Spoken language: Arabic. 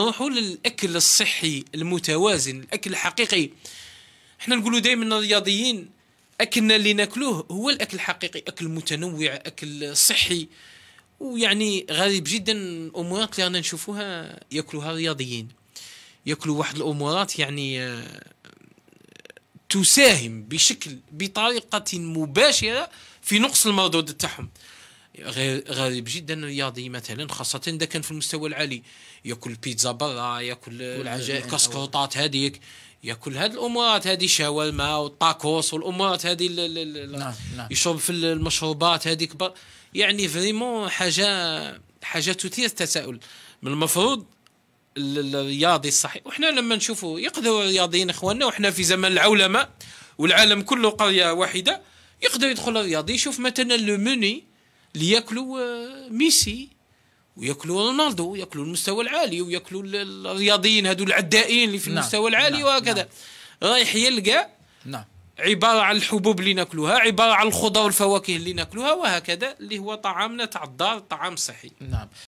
نروحوا للاكل الصحي المتوازن الاكل الحقيقي احنا نقولوا دائما الرياضيين اكلنا اللي ناكلوه هو الاكل الحقيقي اكل متنوع اكل صحي ويعني غريب جدا الامورات اللي رانا نشوفوها ياكلوها الرياضيين ياكلوا واحد الامورات يعني آه، تساهم بشكل بطريقه مباشره في نقص المردود تاعهم غريب جدا الرياضي مثلا خاصه اذا كان في المستوى العالي ياكل بيتزا برا ياكل آه، الكسكروطات آه، هذيك ياكل هذه الامورات هذه شاورما والطاكوس والامورات هذه نعم نعم يشرب في المشروبات هذيك يعني فريمون حاجه حاجه تثير التساؤل من المفروض الرياضي الصحيح وحنا لما نشوفوا يقدروا الرياضيين اخواننا وحنا في زمن العولمه والعالم كله قريه واحده يقدر يدخل الرياضي يشوف مثلا لو لياكلوا آه، ميسي وياكلوا رونالدو وياكلوا المستوى العالي وياكلوا الرياضيين هذو العدائين اللي في نعم. المستوى العالي نعم. وهكذا نعم. رايح يلقى نعم عبارة عن الحبوب اللي ناكلوها عبارة عن الخضر والفواكه اللي ناكلوها وهكذا اللي هو طعامنا تاع الدار طعام صحي نعم